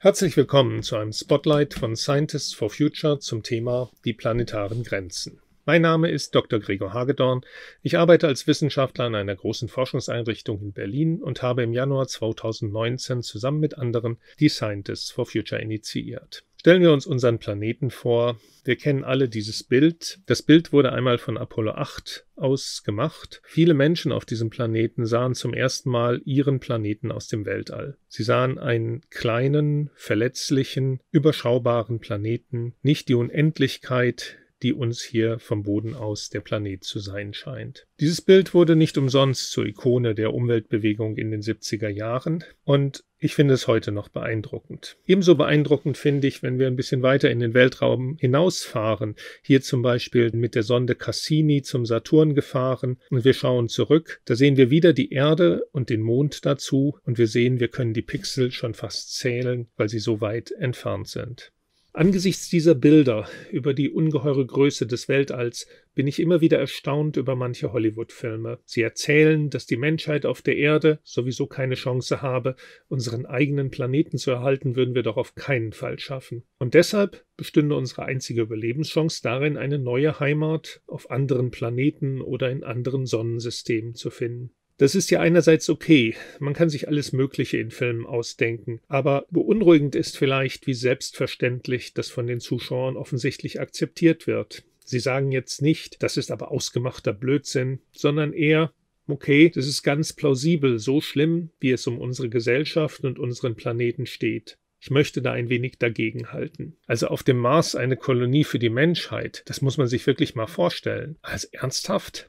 Herzlich willkommen zu einem Spotlight von Scientists for Future zum Thema die planetaren Grenzen. Mein Name ist Dr. Gregor Hagedorn. Ich arbeite als Wissenschaftler an einer großen Forschungseinrichtung in Berlin und habe im Januar 2019 zusammen mit anderen die Scientists for Future initiiert. Stellen wir uns unseren Planeten vor. Wir kennen alle dieses Bild. Das Bild wurde einmal von Apollo 8 aus gemacht. Viele Menschen auf diesem Planeten sahen zum ersten Mal ihren Planeten aus dem Weltall. Sie sahen einen kleinen, verletzlichen, überschaubaren Planeten, nicht die Unendlichkeit, die uns hier vom Boden aus der Planet zu sein scheint. Dieses Bild wurde nicht umsonst zur Ikone der Umweltbewegung in den 70er Jahren und ich finde es heute noch beeindruckend. Ebenso beeindruckend finde ich, wenn wir ein bisschen weiter in den Weltraum hinausfahren. Hier zum Beispiel mit der Sonde Cassini zum Saturn gefahren und wir schauen zurück. Da sehen wir wieder die Erde und den Mond dazu und wir sehen, wir können die Pixel schon fast zählen, weil sie so weit entfernt sind. Angesichts dieser Bilder über die ungeheure Größe des Weltalls bin ich immer wieder erstaunt über manche Hollywood-Filme. Sie erzählen, dass die Menschheit auf der Erde sowieso keine Chance habe, unseren eigenen Planeten zu erhalten, würden wir doch auf keinen Fall schaffen. Und deshalb bestünde unsere einzige Überlebenschance darin, eine neue Heimat auf anderen Planeten oder in anderen Sonnensystemen zu finden. Das ist ja einerseits okay, man kann sich alles Mögliche in Filmen ausdenken, aber beunruhigend ist vielleicht, wie selbstverständlich das von den Zuschauern offensichtlich akzeptiert wird. Sie sagen jetzt nicht, das ist aber ausgemachter Blödsinn, sondern eher, okay, das ist ganz plausibel, so schlimm, wie es um unsere Gesellschaft und unseren Planeten steht. Ich möchte da ein wenig dagegenhalten. Also auf dem Mars eine Kolonie für die Menschheit, das muss man sich wirklich mal vorstellen. Als ernsthaft?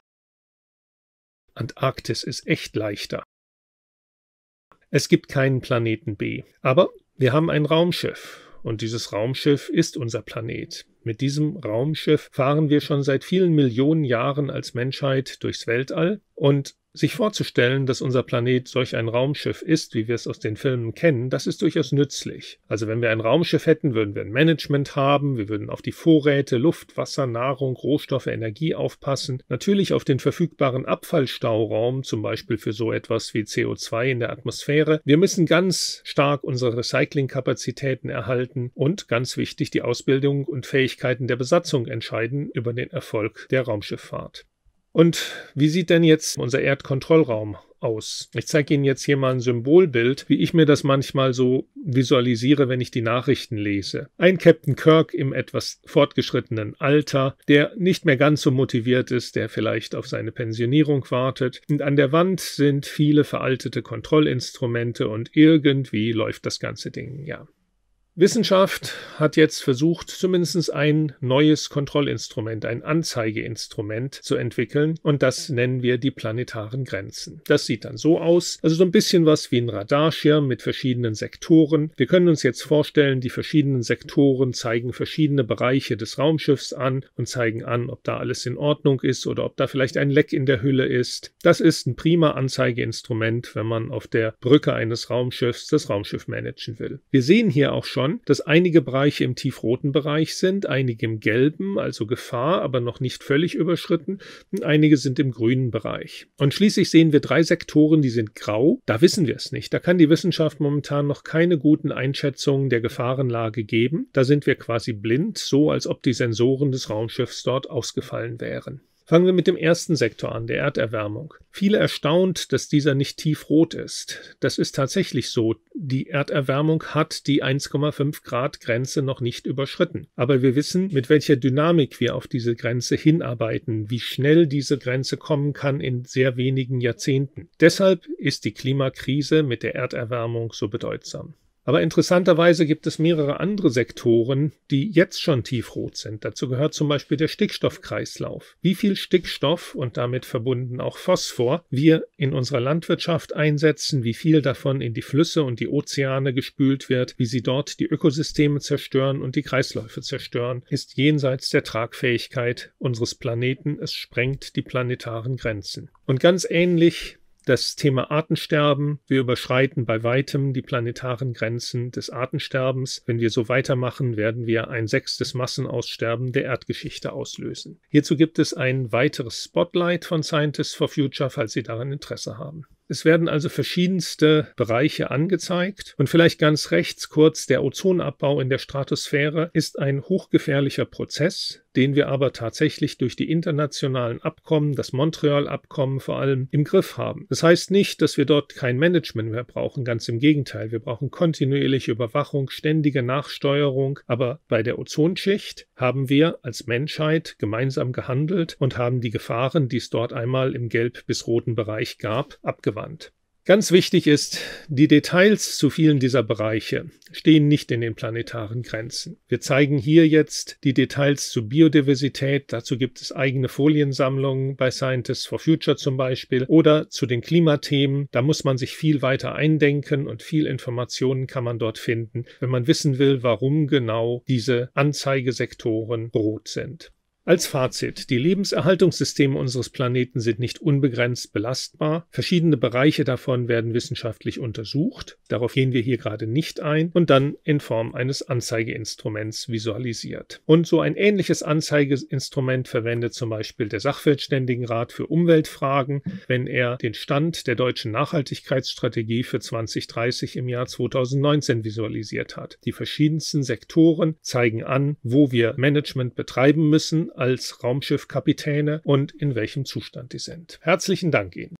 Antarktis ist echt leichter. Es gibt keinen Planeten B, aber wir haben ein Raumschiff und dieses Raumschiff ist unser Planet. Mit diesem Raumschiff fahren wir schon seit vielen Millionen Jahren als Menschheit durchs Weltall und sich vorzustellen, dass unser Planet solch ein Raumschiff ist, wie wir es aus den Filmen kennen, das ist durchaus nützlich. Also wenn wir ein Raumschiff hätten, würden wir ein Management haben, wir würden auf die Vorräte, Luft, Wasser, Nahrung, Rohstoffe, Energie aufpassen, natürlich auf den verfügbaren Abfallstauraum, zum Beispiel für so etwas wie CO2 in der Atmosphäre. Wir müssen ganz stark unsere Recyclingkapazitäten erhalten und ganz wichtig die Ausbildung und Fähigkeiten der Besatzung entscheiden über den Erfolg der Raumschifffahrt. Und wie sieht denn jetzt unser Erdkontrollraum aus? Ich zeige Ihnen jetzt hier mal ein Symbolbild, wie ich mir das manchmal so visualisiere, wenn ich die Nachrichten lese. Ein Captain Kirk im etwas fortgeschrittenen Alter, der nicht mehr ganz so motiviert ist, der vielleicht auf seine Pensionierung wartet. Und an der Wand sind viele veraltete Kontrollinstrumente und irgendwie läuft das ganze Ding, ja. Wissenschaft hat jetzt versucht, zumindest ein neues Kontrollinstrument, ein Anzeigeinstrument zu entwickeln und das nennen wir die planetaren Grenzen. Das sieht dann so aus, also so ein bisschen was wie ein Radarschirm mit verschiedenen Sektoren. Wir können uns jetzt vorstellen, die verschiedenen Sektoren zeigen verschiedene Bereiche des Raumschiffs an und zeigen an, ob da alles in Ordnung ist oder ob da vielleicht ein Leck in der Hülle ist. Das ist ein prima Anzeigeinstrument, wenn man auf der Brücke eines Raumschiffs das Raumschiff managen will. Wir sehen hier auch schon, an, dass einige Bereiche im tiefroten Bereich sind, einige im gelben, also Gefahr, aber noch nicht völlig überschritten, und einige sind im grünen Bereich. Und schließlich sehen wir drei Sektoren, die sind grau. Da wissen wir es nicht. Da kann die Wissenschaft momentan noch keine guten Einschätzungen der Gefahrenlage geben. Da sind wir quasi blind, so als ob die Sensoren des Raumschiffs dort ausgefallen wären. Fangen wir mit dem ersten Sektor an, der Erderwärmung. Viele erstaunt, dass dieser nicht tiefrot ist. Das ist tatsächlich so. Die Erderwärmung hat die 1,5 Grad Grenze noch nicht überschritten. Aber wir wissen, mit welcher Dynamik wir auf diese Grenze hinarbeiten, wie schnell diese Grenze kommen kann in sehr wenigen Jahrzehnten. Deshalb ist die Klimakrise mit der Erderwärmung so bedeutsam. Aber interessanterweise gibt es mehrere andere Sektoren, die jetzt schon tiefrot sind. Dazu gehört zum Beispiel der Stickstoffkreislauf. Wie viel Stickstoff und damit verbunden auch Phosphor wir in unserer Landwirtschaft einsetzen, wie viel davon in die Flüsse und die Ozeane gespült wird, wie sie dort die Ökosysteme zerstören und die Kreisläufe zerstören, ist jenseits der Tragfähigkeit unseres Planeten. Es sprengt die planetaren Grenzen. Und ganz ähnlich das Thema Artensterben. Wir überschreiten bei weitem die planetaren Grenzen des Artensterbens. Wenn wir so weitermachen, werden wir ein sechstes Massenaussterben der Erdgeschichte auslösen. Hierzu gibt es ein weiteres Spotlight von Scientists for Future, falls Sie daran Interesse haben. Es werden also verschiedenste Bereiche angezeigt und vielleicht ganz rechts kurz der Ozonabbau in der Stratosphäre ist ein hochgefährlicher Prozess, den wir aber tatsächlich durch die internationalen Abkommen, das Montreal-Abkommen vor allem, im Griff haben. Das heißt nicht, dass wir dort kein Management mehr brauchen, ganz im Gegenteil. Wir brauchen kontinuierliche Überwachung, ständige Nachsteuerung, aber bei der Ozonschicht haben wir als Menschheit gemeinsam gehandelt und haben die Gefahren, die es dort einmal im gelb bis roten Bereich gab, abgewandt. Ganz wichtig ist, die Details zu vielen dieser Bereiche stehen nicht in den planetaren Grenzen. Wir zeigen hier jetzt die Details zu Biodiversität, dazu gibt es eigene Foliensammlungen bei Scientists for Future zum Beispiel oder zu den Klimathemen. Da muss man sich viel weiter eindenken und viel Informationen kann man dort finden, wenn man wissen will, warum genau diese Anzeigesektoren rot sind. Als Fazit, die Lebenserhaltungssysteme unseres Planeten sind nicht unbegrenzt belastbar. Verschiedene Bereiche davon werden wissenschaftlich untersucht. Darauf gehen wir hier gerade nicht ein und dann in Form eines Anzeigeinstruments visualisiert. Und so ein ähnliches Anzeigeinstrument verwendet zum Beispiel der Sachverständigenrat für Umweltfragen, wenn er den Stand der deutschen Nachhaltigkeitsstrategie für 2030 im Jahr 2019 visualisiert hat. Die verschiedensten Sektoren zeigen an, wo wir Management betreiben müssen, als Raumschiffkapitäne und in welchem Zustand die sind. Herzlichen Dank Ihnen.